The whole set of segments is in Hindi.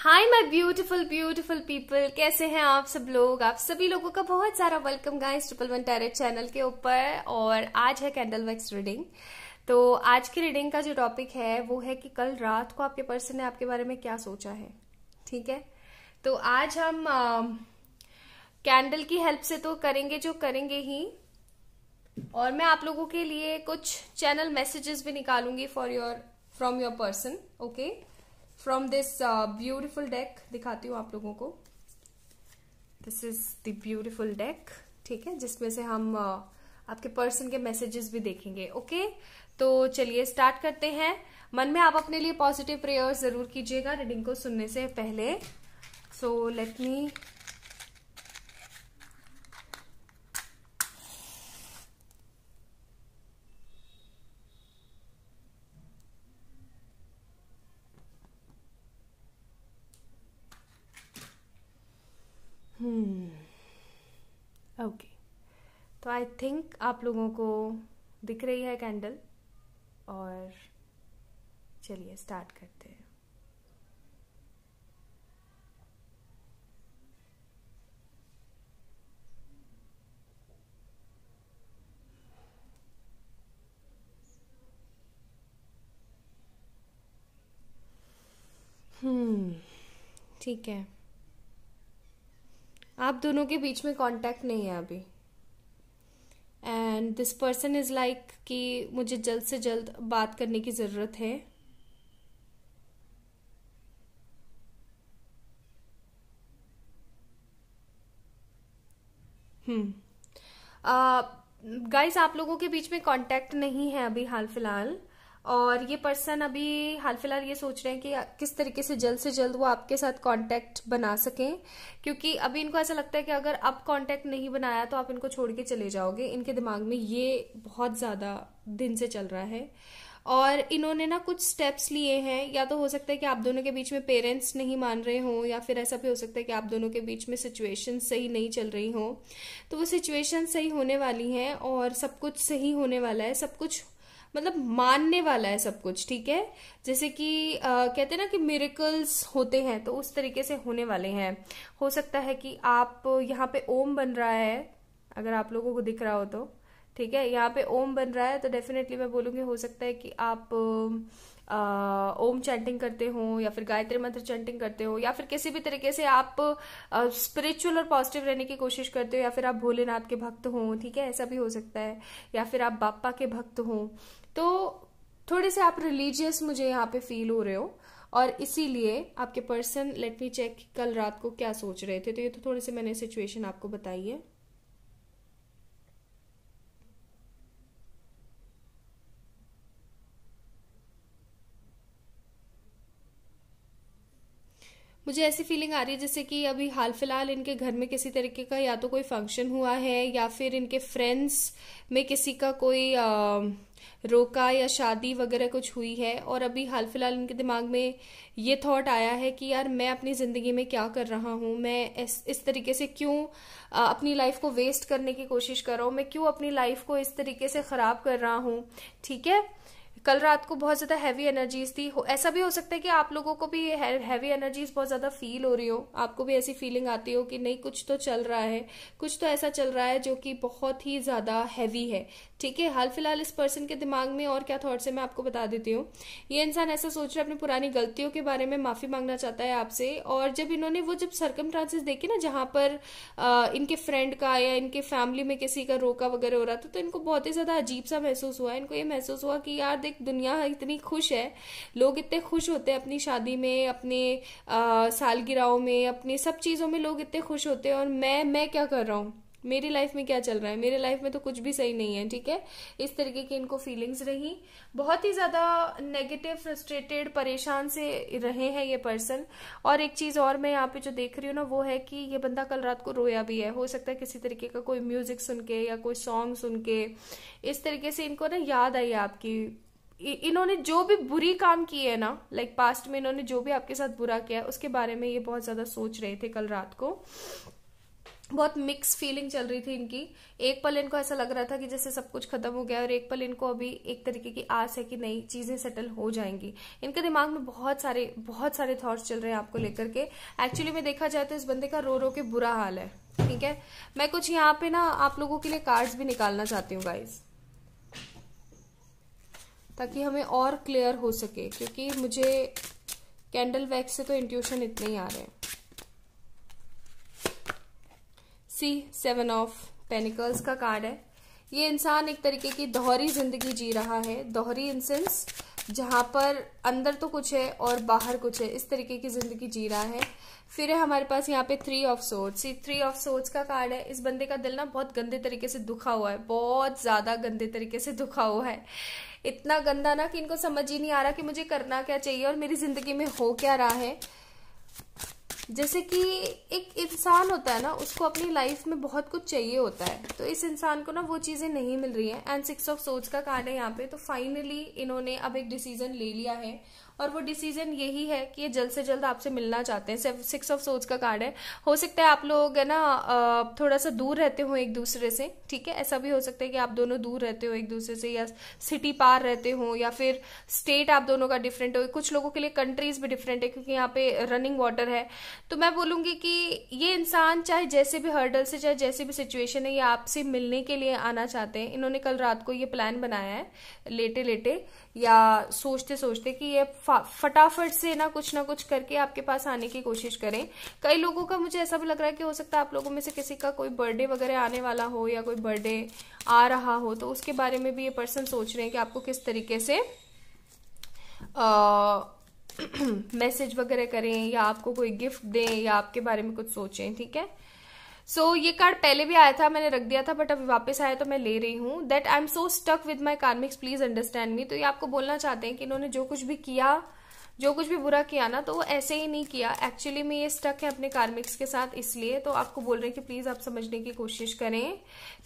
Hi my beautiful beautiful people कैसे हैं आप सब लोग आप सभी लोगों का बहुत सारा welcome guys triple one tarot channel के ऊपर और आज है कैंडल वैक्स रीडिंग तो आज की रीडिंग का जो टॉपिक है वो है कि कल रात को आपके पर्सन ने आपके बारे में क्या सोचा है ठीक है तो आज हम कैंडल की हेल्प से तो करेंगे जो करेंगे ही और मैं आप लोगों के लिए कुछ चैनल मैसेजेस भी निकालूंगी for your from your person okay from this beautiful deck दिखाती हूँ आप लोगों को this is the beautiful deck ठीक है जिसमें से हम uh, आपके पर्सन के मैसेजेस भी देखेंगे ओके okay? तो चलिए स्टार्ट करते हैं मन में आप अपने लिए पॉजिटिव प्रेयर जरूर कीजिएगा रीडिंग को सुनने से पहले so let me okay hmm. तो आई थिंक आप लोगों को दिख रही है कैंडल और चलिए स्टार्ट करते हैं हम्म ठीक है आप दोनों के बीच में कांटेक्ट नहीं है अभी and this person is like कि मुझे जल्द से जल्द बात करने की ज़रूरत है hmm. गाइस uh, आप लोगों के बीच में कांटेक्ट नहीं है अभी हाल फिलहाल और ये पर्सन अभी हाल फिलहाल ये सोच रहे हैं कि किस तरीके से जल्द से जल्द वो आपके साथ कांटेक्ट बना सकें क्योंकि अभी इनको ऐसा लगता है कि अगर अब कांटेक्ट नहीं बनाया तो आप इनको छोड़ के चले जाओगे इनके दिमाग में ये बहुत ज़्यादा दिन से चल रहा है और इन्होंने ना कुछ स्टेप्स लिए हैं या तो हो सकता है कि आप दोनों के बीच में पेरेंट्स नहीं मान रहे हों या फिर ऐसा भी हो सकता है कि आप दोनों के बीच में सिचुएशन सही नहीं चल रही हों तो वो सिचुएशन सही होने वाली हैं और सब कुछ सही होने वाला है सब कुछ मतलब मानने वाला है सब कुछ ठीक है जैसे कि आ, कहते हैं ना कि मेरिकल्स होते हैं तो उस तरीके से होने वाले हैं हो सकता है कि आप यहाँ पे ओम बन रहा है अगर आप लोगों को दिख रहा हो तो ठीक है यहाँ पे ओम बन रहा है तो डेफिनेटली मैं बोलूँगी हो सकता है कि आप ओम चैंटिंग करते हो या फिर गायत्री मंत्र चैंटिंग करते हो या फिर किसी भी तरीके से आप स्पिरिचुअल और पॉजिटिव रहने की कोशिश करते हो या फिर आप भोलेनाथ के भक्त हो ठीक है ऐसा भी हो सकता है या फिर आप बापा के भक्त हो तो थोड़े से आप रिलीजियस मुझे यहाँ पे फील हो रहे हो और इसीलिए आपके पर्सन लेट मी चेक कल रात को क्या सोच रहे थे तो ये तो थोड़े से मैंने सिचुएशन आपको बताई है मुझे ऐसी फीलिंग आ रही है जैसे कि अभी हाल फिलहाल इनके घर में किसी तरीके का या तो कोई फंक्शन हुआ है या फिर इनके फ्रेंड्स में किसी का कोई रोका या शादी वगैरह कुछ हुई है और अभी हाल फिलहाल इनके दिमाग में ये थॉट आया है कि यार मैं अपनी ज़िंदगी में क्या कर रहा हूँ मैं इस इस तरीके से क्यों अपनी लाइफ को वेस्ट करने की कोशिश कर रहा हूँ मैं क्यों अपनी लाइफ को इस तरीके से ख़राब कर रहा हूँ ठीक है कल रात को बहुत ज़्यादा हैवी एनर्जीज थी ऐसा भी हो सकता है कि आप लोगों को भी हैवी एनर्जीज बहुत ज़्यादा फील हो रही हो आपको भी ऐसी फीलिंग आती हो कि नहीं कुछ तो चल रहा है कुछ तो ऐसा चल रहा है जो कि बहुत ही ज़्यादा हैवी है ठीक है हाल फिलहाल इस पर्सन के दिमाग में और क्या थॉट्स है मैं आपको बता देती हूँ ये इंसान ऐसा सोच रहा है अपनी पुरानी गलतियों के बारे में माफ़ी मांगना चाहता है आपसे और जब इन्होंने वो जब सरकम ट्रांसेस देखे ना जहाँ पर आ, इनके फ्रेंड का या इनके फैमिली में किसी का रोका वगैरह हो रहा था तो इनको बहुत ही ज़्यादा अजीब सा महसूस हुआ इनको ये महसूस हुआ कि यार आजकल दुनिया इतनी खुश है लोग इतने खुश होते हैं अपनी शादी में अपने सालगिरहों में अपने सब चीज़ों में लोग इतने खुश होते हैं और मैं मैं क्या कर रहा हूँ मेरी लाइफ में क्या चल रहा है मेरे लाइफ में तो कुछ भी सही नहीं है ठीक है इस तरीके की इनको फीलिंग्स रही बहुत ही ज़्यादा नेगेटिव फ्रस्ट्रेटेड परेशान से रहे हैं ये पर्सन और एक चीज़ और मैं यहाँ पे जो देख रही हूँ ना वो है कि ये बंदा कल रात को रोया भी है हो सकता है किसी तरीके का कोई म्यूज़िक सुन के या कोई सॉन्ग सुन के इस तरीके से इनको ना याद आई आपकी इन्होंने जो भी बुरी काम की है ना लाइक पास्ट में इन्होंने जो भी आपके साथ बुरा किया है उसके बारे में ये बहुत ज्यादा सोच रहे थे कल रात को बहुत मिक्स फीलिंग चल रही थी इनकी एक पल इनको ऐसा लग रहा था कि जैसे सब कुछ खत्म हो गया और एक पल इनको अभी एक तरीके की आस है कि नई चीजें सेटल हो जाएंगी इनके दिमाग में बहुत सारे बहुत सारे थॉट्स चल रहे हैं आपको लेकर के एक्चुअली में देखा जाए तो इस बंदे का रो रो के बुरा हाल है ठीक है मैं कुछ यहाँ पे ना आप लोगों के लिए कार्ड्स भी निकालना चाहती हूँ गाइज़ ताकि हमें और क्लियर हो सके क्योंकि मुझे कैंडल वैक्स से तो इंट्यूशन इतने ही आ रहे हैं सी सेवन ऑफ पेनिकल्स का कार्ड है ये इंसान एक तरीके की दोहरी जिंदगी जी रहा है दोहरी इन सेंस जहाँ पर अंदर तो कुछ है और बाहर कुछ है इस तरीके की जिंदगी जी रहा है फिर है हमारे पास यहाँ पे three of swords C three of swords का कार्ड है इस बंदे का दिल ना बहुत गंदे तरीके से दुखा हुआ है बहुत ज़्यादा गंदे तरीके से दुखा हुआ है इतना गंदा ना कि इनको समझ ही नहीं आ रहा कि मुझे करना क्या चाहिए और मेरी जिंदगी में हो क्या रहा है जैसे कि एक इंसान होता है ना उसको अपनी लाइफ में बहुत कुछ चाहिए होता है तो इस इंसान को ना वो चीज़ें नहीं मिल रही हैं एंड सिक्स ऑफ सोच का कार्ड है यहाँ पे तो फाइनली इन्होंने अब एक डिसीजन ले लिया है और वो डिसीजन यही है कि ये जल्द से जल्द आपसे मिलना चाहते हैं सिक्स ऑफ सोच का कार्ड है हो सकता है आप लोग है ना थोड़ा सा दूर रहते हो एक दूसरे से ठीक है ऐसा भी हो सकता है कि आप दोनों दूर रहते हो एक दूसरे से या सिटी पार रहते हो या फिर स्टेट आप दोनों का डिफरेंट हो कुछ लोगों के लिए कंट्रीज भी डिफरेंट है क्योंकि यहाँ पे रनिंग वाटर है तो मैं बोलूंगी कि ये इंसान चाहे जैसे भी हर्डल से चाहे जैसे भी सिचुएशन है ये आपसे मिलने के लिए आना चाहते हैं इन्होंने कल रात को ये प्लान बनाया है लेटे लेटे या सोचते सोचते कि ये फटाफट से ना कुछ ना कुछ करके आपके पास आने की कोशिश करें कई लोगों का मुझे ऐसा भी लग रहा है कि हो सकता है आप लोगों में से किसी का कोई बर्थडे वगैरह आने वाला हो या कोई बर्थडे आ रहा हो तो उसके बारे में भी ये पर्सन सोच रहे हैं कि आपको किस तरीके से आ, मैसेज वगैरह करें या आपको कोई गिफ्ट दें या आपके बारे में कुछ सोचें ठीक है सो so, ये कार्ड पहले भी आया था मैंने रख दिया था बट अभी वापस आया तो मैं ले रही हूँ that I am so stuck with my karmics please understand me तो ये आपको बोलना चाहते हैं कि इन्होंने जो कुछ भी किया जो कुछ भी बुरा किया ना तो वो ऐसे ही नहीं किया एक्चुअली में ये स्टक है अपने कार्मिक्स के साथ इसलिए तो आपको बोल रहे हैं कि प्लीज़ आप समझने की कोशिश करें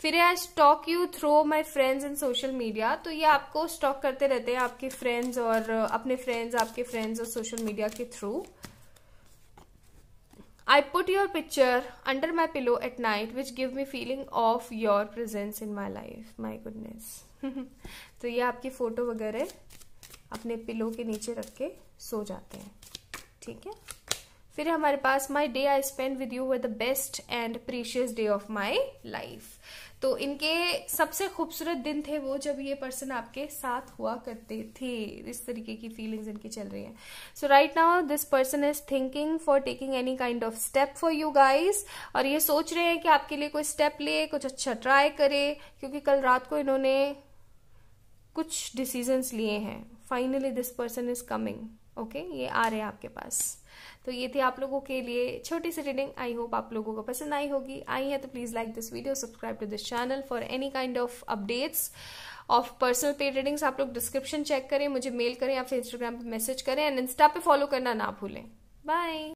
फिर I stalk you through my friends in social media तो ये आपको स्टॉक करते रहते हैं आपके फ्रेंड्स और अपने फ्रेंड्स आपके फ्रेंड्स और सोशल मीडिया के through I put your picture under my pillow at night which give me feeling of your presence in my life my goodness तो ये आपकी फोटो वगैरह अपने पिलो के नीचे रख के सो जाते हैं ठीक है फिर हमारे पास my day I spend with you were the best and precious day of my life तो इनके सबसे खूबसूरत दिन थे वो जब ये पर्सन आपके साथ हुआ करते थे इस तरीके की फीलिंग्स इनकी चल रही हैं so right now this person is thinking for taking any kind of step for you guys और ये सोच रहे हैं कि आपके लिए कोई स्टेप ले कुछ अच्छा ट्राई करे क्योंकि कल रात को इन्होंने कुछ डिसीजंस लिए हैं finally this person is coming okay ये आ रहे हैं आपके पास तो ये थी आप लोगों के लिए छोटी सी रीडिंग आई होप आप लोगों को पसंद आई होगी आई है तो please like this video subscribe to this channel for any kind of updates of personal paid readings आप लोग डिस्क्रिप्शन चेक करें मुझे मेल करें या फिर इंस्टाग्राम पर मैसेज करें एंड इंस्टा पे फॉलो करना ना भूलें बाय